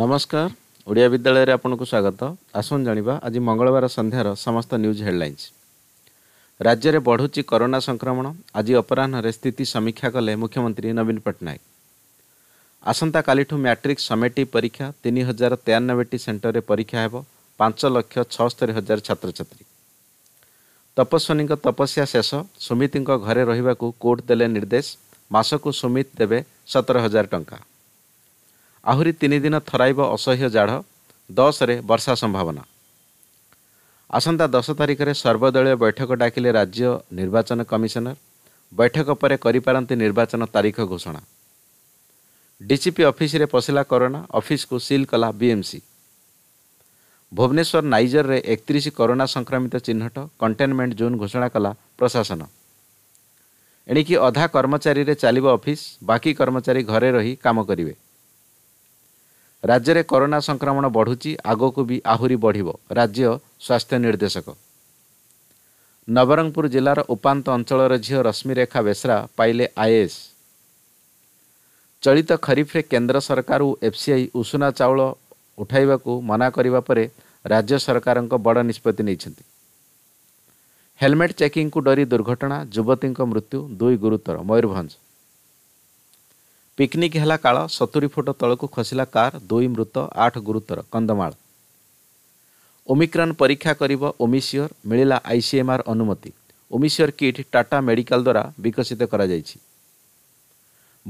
ନମସ୍କାର ଓଡ଼ିଆ ବିଦ୍ୟାଳୟରେ ଆପଣଙ୍କୁ ସ୍ୱାଗତ ଆସନ୍ତୁ ଜାଣିବା ଆଜି ମଙ୍ଗଳବାର ସନ୍ଧ୍ୟାର ସମସ୍ତ ନ୍ୟୁଜ୍ ହେଡ଼ଲାଇନ୍ସ ରାଜ୍ୟରେ ବଢ଼ୁଛି କରୋନା ସଂକ୍ରମଣ ଆଜି ଅପରାହ୍ନରେ ସ୍ଥିତି ସମୀକ୍ଷା କଲେ ମୁଖ୍ୟମନ୍ତ୍ରୀ ନବୀନ ପଟ୍ଟନାୟକ ଆସନ୍ତାକାଲିଠୁ ମ୍ୟାଟ୍ରିକ୍ ସମେଟିଭ୍ ପରୀକ୍ଷା ତିନି ହଜାର ତେୟାନବେଟି ସେଣ୍ଟରରେ ପରୀକ୍ଷା ହେବ ପାଞ୍ଚ ଲକ୍ଷ ଛଅସ୍ତରି ହଜାର ଛାତ୍ରଛାତ୍ରୀ ତପସ୍ୱିନୀଙ୍କ ତପସ୍ୟା ଶେଷ ସୁମିତିଙ୍କ ଘରେ ରହିବାକୁ କୋର୍ଟ ଦେଲେ ନିର୍ଦ୍ଦେଶ ମାସକୁ ସୁମିତ ଦେବେ ସତର ହଜାର ଟଙ୍କା ଆହୁରି ତିନି ଦିନ ଥରାଇବ ଅସହ୍ୟ ଜାଢ଼ ଦଶରେ ବର୍ଷା ସମ୍ଭାବନା ଆସନ୍ତା ଦଶ ତାରିଖରେ ସର୍ବଦଳୀୟ ବୈଠକ ଡାକିଲେ ରାଜ୍ୟ ନିର୍ବାଚନ କମିଶନର ବୈଠକ ପରେ କରିପାରନ୍ତି ନିର୍ବାଚନ ତାରିଖ ଘୋଷଣା ଡିସିପି ଅଫିସରେ ପଶିଲା କରୋନା ଅଫିସକୁ ସିଲ୍ କଲା ବିଏମ୍ସି ଭୁବନେଶ୍ୱର ନାଇଜରରେ ଏକତିରିଶ କରୋନା ସଂକ୍ରମିତ ଚିହ୍ନଟ କଣ୍ଟେନମେଣ୍ଟ ଜୋନ୍ ଘୋଷଣା କଲା ପ୍ରଶାସନ ଏଣିକି ଅଧା କର୍ମଚାରୀରେ ଚାଲିବ ଅଫିସ୍ ବାକି କର୍ମଚାରୀ ଘରେ ରହି କାମ କରିବେ ରାଜ୍ୟରେ କରୋନା ସଂକ୍ରମଣ ବଢ଼ୁଛି ଆଗକୁ ବି ଆହୁରି ବଢ଼ିବ ରାଜ୍ୟ ସ୍ୱାସ୍ଥ୍ୟ ନିର୍ଦ୍ଦେଶକ ନବରଙ୍ଗପୁର ଜିଲ୍ଲାର ଉପାନ୍ତ ଅଞ୍ଚଳର ଝିଅ ରଶ୍ମିରେଖା ବେଶ୍ରା ପାଇଲେ ଆଇଏଏସ୍ ଚଳିତ ଖରିଫରେ କେନ୍ଦ୍ର ସରକାର ଓ ଏଫ୍ସିଆଇ ଉଷୁନା ଚାଉଳ ଉଠାଇବାକୁ ମନା କରିବା ପରେ ରାଜ୍ୟ ସରକାରଙ୍କ ବଡ଼ ନିଷ୍ପତ୍ତି ନେଇଛନ୍ତି ହେଲମେଟ୍ ଚେକିଂକୁ ଡରି ଦୁର୍ଘଟଣା ଯୁବତୀଙ୍କ ମୃତ୍ୟୁ ଦୁଇ ଗୁରୁତର ମୟୂରଭଞ୍ଜ ପିକ୍ନିକ୍ ହେଲା କାଳ ସତୁରି ଫୁଟ ତଳକୁ ଖସିଲା କାର୍ ଦୁଇ ମୃତ ଆଠ ଗୁରୁତର କନ୍ଧମାଳ ଓମିକ୍ରନ୍ ପରୀକ୍ଷା କରିବ ଓମିସିଓର ମିଳିଲା ଆଇସିଏମ୍ଆର୍ ଅନୁମତି ଓମିସିଓର କିଟ୍ ଟାଟା ମେଡ଼ିକାଲ ଦ୍ୱାରା ବିକଶିତ କରାଯାଇଛି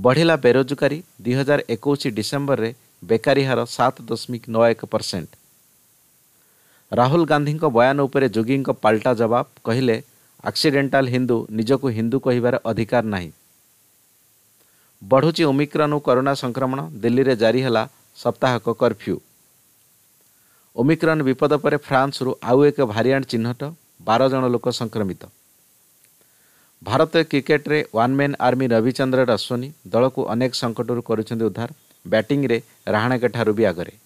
ବଢ଼ିଲା ବେରୋଜଗାରୀ ଦୁଇ ହଜାର ଏକୋଇଶ ଡିସେମ୍ବରରେ ବେକାରୀ ହାର ସାତ ଦଶମିକ ନଅ ଏକ ପରସେଣ୍ଟ ରାହୁଲ ଗାନ୍ଧୀଙ୍କ ବୟାନ ଉପରେ ଯୋଗୀଙ୍କ ପାଲଟା ଜବାବ କହିଲେ ଆକ୍ସିଡେଣ୍ଟାଲ୍ ହିନ୍ଦୁ ନିଜକୁ ହିନ୍ଦୁ କହିବାର ଅଧିକାର ନାହିଁ ବଢ଼ୁଛି ଓମିକ୍ରନ୍ ଓ କରୋନା ସଂକ୍ରମଣ ଦିଲ୍ଲୀରେ ଜାରି ହେଲା ସପ୍ତାହକ କର୍ଫ୍ୟୁ ଓମିକ୍ରନ୍ ବିପଦ ପରେ ଫ୍ରାନ୍ସରୁ ଆଉ ଏକ ଭାରିଆଣ୍ଟ ଚିହ୍ନଟ ବାର ଜଣ ଲୋକ ସଂକ୍ରମିତ ଭାରତୀୟ କ୍ରିକେଟରେ ୱାନ୍ ମ୍ୟାନ୍ ଆର୍ମି ରବିଚନ୍ଦ୍ରର ଅଶ୍ୱିନୀ ଦଳକୁ ଅନେକ ସଙ୍କଟରୁ କରୁଛନ୍ତି ଉଦ୍ଧାର ବ୍ୟାଟିଂରେ ରାହାଣାକେଠାରୁ ବି ଆଗରେ